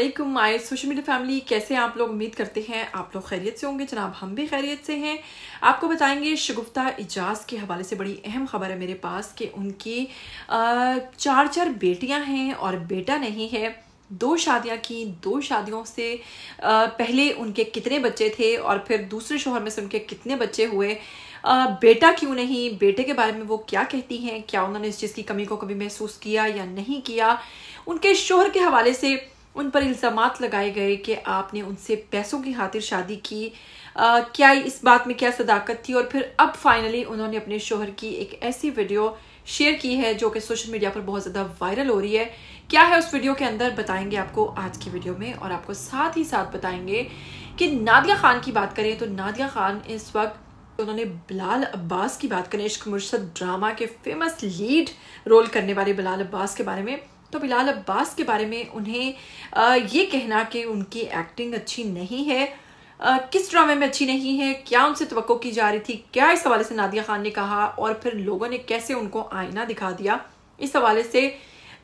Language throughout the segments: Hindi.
अल्लाम माई सोशल मीडिया फैमिली कैसे आप लोग उम्मीद करते हैं आप लोग खैरियत से होंगे जनाब हम भी खैरियत से हैं आपको बताएंगे शगुफ्ता इजाज़ के हवाले से बड़ी अहम खबर है मेरे पास कि उनकी चार चार बेटियां हैं और बेटा नहीं है दो शादियां की दो शादियों से पहले उनके कितने बच्चे थे और फिर दूसरे शोहर में से उनके कितने बच्चे हुए बेटा क्यों नहीं बेटे के बारे में वो क्या कहती हैं क्या उन्होंने इस चीज़ की कमी को कभी महसूस किया या नहीं किया उनके शोहर के हवाले से उन पर इल्ज़ाम लगाए गए कि आपने उनसे पैसों की खातिर शादी की आ, क्या इस बात में क्या सदाकत थी और फिर अब फाइनली उन्होंने अपने शोहर की एक ऐसी वीडियो शेयर की है जो कि सोशल मीडिया पर बहुत ज़्यादा वायरल हो रही है क्या है उस वीडियो के अंदर बताएंगे आपको आज की वीडियो में और आपको साथ ही साथ बताएंगे कि नादिया ख़ान की बात करें तो नादिया ख़ान इस वक्त उन्होंने बिलाल अब्बास की बात करें इश्क मुर्शद ड्रामा के फेमस लीड रोल करने वाले बिलाल अब्बास के बारे में तो बिलाल अब्बास के बारे में उन्हें ये कहना कि उनकी एक्टिंग अच्छी नहीं है किस ड्रामे में अच्छी नहीं है क्या उनसे तो की जा रही थी क्या इस हवाले से नादिया खान ने कहा और फिर लोगों ने कैसे उनको आईना दिखा दिया इस हवाले से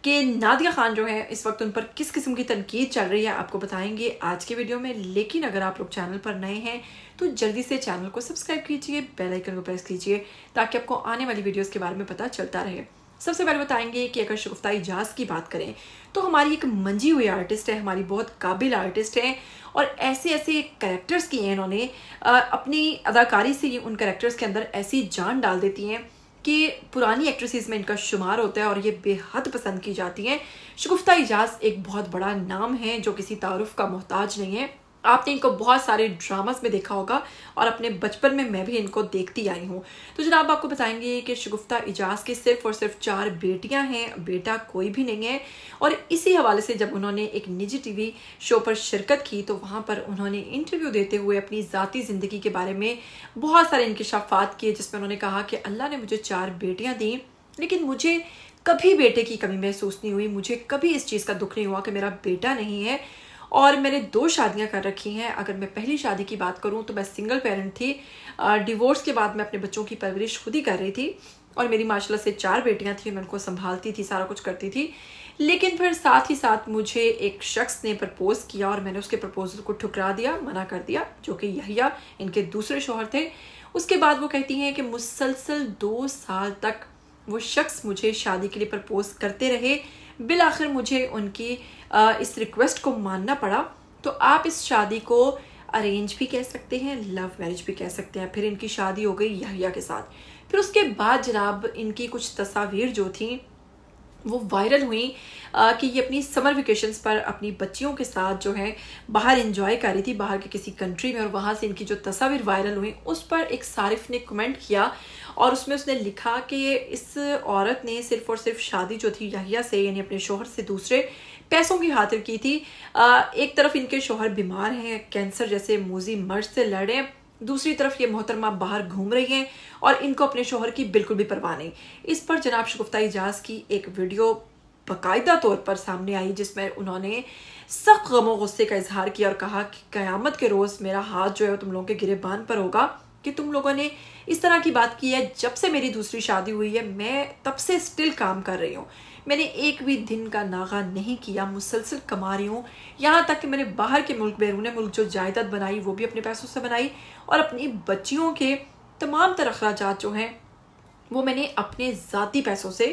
कि नादिया खान जो है इस वक्त उन पर किस किस्म की तनकीद चल रही है आपको बताएंगे आज के वीडियो में लेकिन अगर आप लोग चैनल पर नए हैं तो जल्दी से चैनल को सब्सक्राइब कीजिए बेल आइकन को प्रेस कीजिए ताकि आपको आने वाली वीडियोस के बारे में पता चलता रहे सबसे पहले बताएंगे कि अगर शगुफ्ता एजाज की बात करें तो हमारी एक मंजी हुई आर्टिस्ट है हमारी बहुत काबिल आर्टिस्ट हैं और ऐसे ऐसे करेक्टर्स किए हैं इन्होंने अपनी अदाकारी से ही उन करेक्टर्स के अंदर ऐसी जान डाल देती हैं कि पुरानी एक्ट्रेसेस में इनका शुमार होता है और ये बेहद पसंद की जाती हैं शगुफ्ता एजाज एक बहुत बड़ा नाम है जो किसी तारुफ का मोहताज नहीं है आपने इनको बहुत सारे ड्रामास में देखा होगा और अपने बचपन में मैं भी इनको देखती आई हूँ तो जनाब आपको बताएंगे कि शगुफ्ता इजाज़ की सिर्फ और सिर्फ चार बेटियाँ हैं बेटा कोई भी नहीं है और इसी हवाले से जब उन्होंने एक निजी टीवी शो पर शिरकत की तो वहाँ पर उन्होंने इंटरव्यू देते हुए अपनी ज़ाती ज़िंदगी के बारे में बहुत सारे इनकशाफात किए जिसमें उन्होंने कहा कि अल्लाह ने मुझे चार बेटियाँ दी लेकिन मुझे कभी बेटे की कमी महसूस नहीं हुई मुझे कभी इस चीज़ का दुख नहीं हुआ कि मेरा बेटा नहीं है और मैंने दो शादियाँ कर रखी हैं अगर मैं पहली शादी की बात करूँ तो मैं सिंगल पेरेंट थी डिवोर्स के बाद मैं अपने बच्चों की परवरिश खुद ही कर रही थी और मेरी माशाल्लाह से चार बेटियां थी मैं उनको संभालती थी सारा कुछ करती थी लेकिन फिर साथ ही साथ मुझे एक शख्स ने प्रपोज़ किया और मैंने उसके प्रपोज़ल को ठुकरा दिया मना कर दिया जो कि यहिया इनके दूसरे शोहर थे उसके बाद वो कहती हैं कि मुसलसल दो साल तक वो शख्स मुझे शादी के लिए प्रपोज़ करते रहे बिल आखिर मुझे उनकी इस रिक्वेस्ट को मानना पड़ा तो आप इस शादी को अरेंज भी कह सकते हैं लव मैरिज भी कह सकते हैं फिर इनकी शादी हो गई यहिया के साथ फिर उसके बाद जनाब इनकी कुछ तस्वीर जो थी वो वायरल हुई आ, कि ये अपनी समर वेकेशन पर अपनी बच्चियों के साथ जो है बाहर इंजॉय कर रही थी बाहर के किसी कंट्री में और वहाँ से इनकी जो तस्वीर वायरल हुई उस पर एक सारिफ ने कमेंट किया और उसमें उसने लिखा कि इस औरत ने सिर्फ और सिर्फ शादी जो थी यहिया से यानी अपने शोहर से दूसरे पैसों की खातिर की थी एक तरफ इनके शोहर बीमार हैं कैंसर जैसे मोजी मर्ज से लड़े दूसरी तरफ ये मोहतरमा बाहर घूम रही हैं और इनको अपने शोहर की बिल्कुल भी परवाह नहीं इस पर जनाब शगुफ्ता एजाज की एक वीडियो बाकायदा तौर पर सामने आई जिसमें उन्होंने सख्त गमो गुस्से का इजहार किया और कहा कि क़यामत के रोज़ मेरा हाथ जो है तुम लोगों के गिरेबान पर होगा कि तुम लोगों ने इस तरह की बात की है जब से मेरी दूसरी शादी हुई है मैं तब से स्टिल काम कर रही हूँ मैंने एक भी दिन का नागा नहीं किया मुसलसल कमा रही हूँ यहाँ तक कि मैंने बाहर के मुल्क बैरून मुल्क जो जायदाद बनाई वो भी अपने पैसों से बनाई और अपनी बच्चियों के तमाम तर अखराज जो हैं वो मैंने अपने ज़ाती पैसों से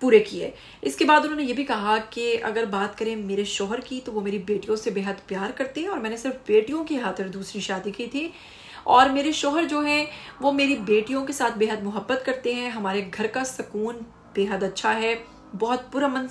पूरे किए इसके बाद उन्होंने ये भी कहा कि अगर बात करें मेरे शोहर की तो वो मेरी बेटियों से बेहद प्यार करते हैं और मैंने सिर्फ बेटियों की खातिर दूसरी शादी की थी और मेरे शोहर जो हैं वो मेरी बेटियों के साथ बेहद मोहब्बत करते हैं हमारे घर का सुकून बेहद अच्छा है बहुत पुरमन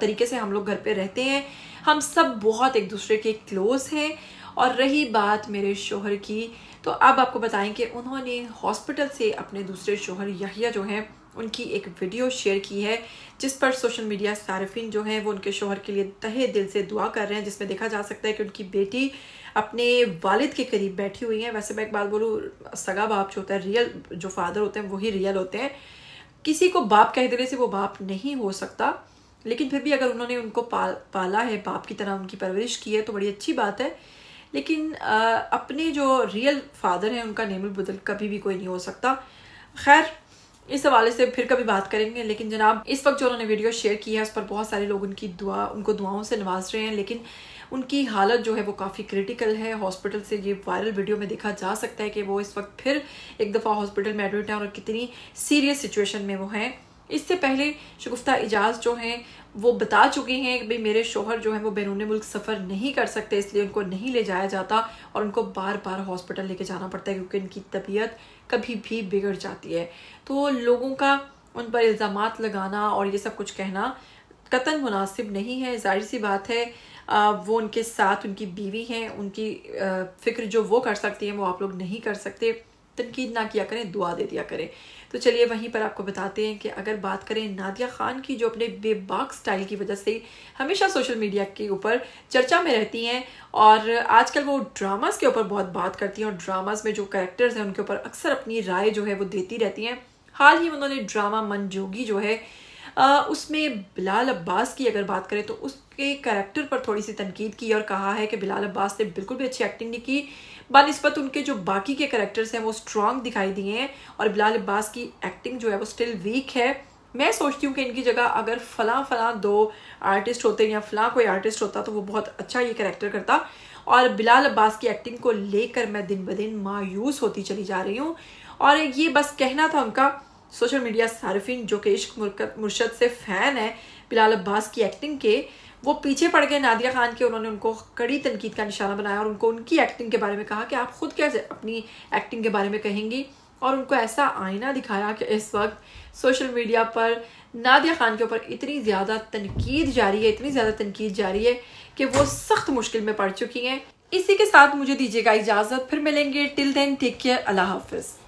तरीके से हम लोग घर पे रहते हैं हम सब बहुत एक दूसरे के क्लोज हैं और रही बात मेरे शोहर की तो अब आपको बताएं कि उन्होंने हॉस्पिटल से अपने दूसरे शोहर यहिया जो हैं उनकी एक वीडियो शेयर की है जिस पर सोशल मीडिया सार्फिन जो हैं वो उनके शोहर के लिए तहे दिल से दुआ कर रहे हैं जिसमें देखा जा सकता है कि उनकी बेटी अपने वालिद के करीब बैठी हुई हैं वैसे मैं एक बात बोलूँ सगा बाप जो होता है रियल जो फादर होते हैं वही रियल होते हैं किसी को बाप कह देने से वो बाप नहीं हो सकता लेकिन फिर भी अगर उन्होंने उनको पाल पाला है बाप की तरह उनकी परवरिश की है तो बड़ी अच्छी बात है लेकिन आ, अपने जो रियल फादर हैं उनका नेम बदल कभी भी कोई नहीं हो सकता खैर इस हवाले से फिर कभी बात करेंगे लेकिन जनाब इस वक्त जो उन्होंने वीडियो शेयर की है उस पर बहुत सारे लोग उनकी दुआ उनको दुआओं से नवाज रहे हैं लेकिन उनकी हालत जो है वो काफ़ी क्रिटिकल है हॉस्पिटल से ये वायरल वीडियो में देखा जा सकता है कि वो इस वक्त फिर एक दफ़ा हॉस्पिटल में एडमिट हैं और कितनी सीरियस सिचुएशन में वो हैं इससे पहले शगुफ्ता एजाज जो हैं वो बता चुकी हैं कि भाई मेरे शोहर जो हैं वो बैरून मुल्क सफ़र नहीं कर सकते इसलिए उनको नहीं ले जाया जाता और उनको बार बार हॉस्पिटल लेके जाना पड़ता है क्योंकि इनकी तबीयत कभी भी बिगड़ जाती है तो लोगों का उन पर इल्ज़ाम लगाना और ये सब कुछ कहना कतन मुनासिब नहीं है जाहिर सी बात है वो उनके साथ उनकी बीवी हैं उनकी फ़िक्र जो वो कर सकती हैं वो आप लोग नहीं कर सकते तनकीद ना किया करें दुआ दे दिया करें तो चलिए वहीं पर आपको बताते हैं कि अगर बात करें नादिया ख़ान की जो अपने बेबाक स्टाइल की वजह से हमेशा सोशल मीडिया के ऊपर चर्चा में रहती हैं और आजकल वो ड्रामास के ऊपर बहुत बात करती हैं और ड्रामास में जो करेक्टर्स हैं उनके ऊपर अक्सर अपनी राय जो है वो देती रहती हैं हाल ही उन्होंने ड्रामा मनजोगी जो है उसमें बिलाल अब्बास की अगर बात करें तो उसके करेक्टर पर थोड़ी सी तनकीद की और कहा है कि बिलाल अब्बास ने बिल्कुल भी अच्छी एक्टिंग नहीं की बनस्बत उनके जो बाकी के करेक्टर्स हैं वो स्ट्रॉन्ग दिखाई दिए हैं और बिलाल अब्बास की एक्टिंग जो है वो स्टिल वीक है मैं सोचती हूँ कि इनकी जगह अगर फ़लाँ फ़लाँ दो आर्टिस्ट होते या फ़लाँ कोई आर्टिस्ट होता तो वो बहुत अच्छा ये करेक्टर करता और बिलाल अब्बास की एक्टिंग को लेकर मैं दिन ब दिन मायूस होती चली जा रही हूँ और ये बस कहना था उनका सोशल मीडिया सार्फिन जो कि इश्क मुर्शद से फ़ैन है बिलाल अब्बास की एक्टिंग के वो पीछे पड़ गए नादिया खान के उन्होंने उनको कड़ी तनकीद का निशाना बनाया और उनको उनकी एक्टिंग के बारे में कहा कि आप ख़ुद कैसे अपनी एक्टिंग के बारे में कहेंगी और उनको ऐसा आईना दिखाया कि इस वक्त सोशल मीडिया पर नादिया खान के ऊपर इतनी ज़्यादा तनकीद जारी है इतनी ज़्यादा तनकीद जारी है कि वो सख्त मुश्किल में पड़ चुकी हैं इसी के साथ मुझे दीजिएगा इजाज़त फिर मिलेंगे टिल देन टेक केयर अल्लाह हाफिज़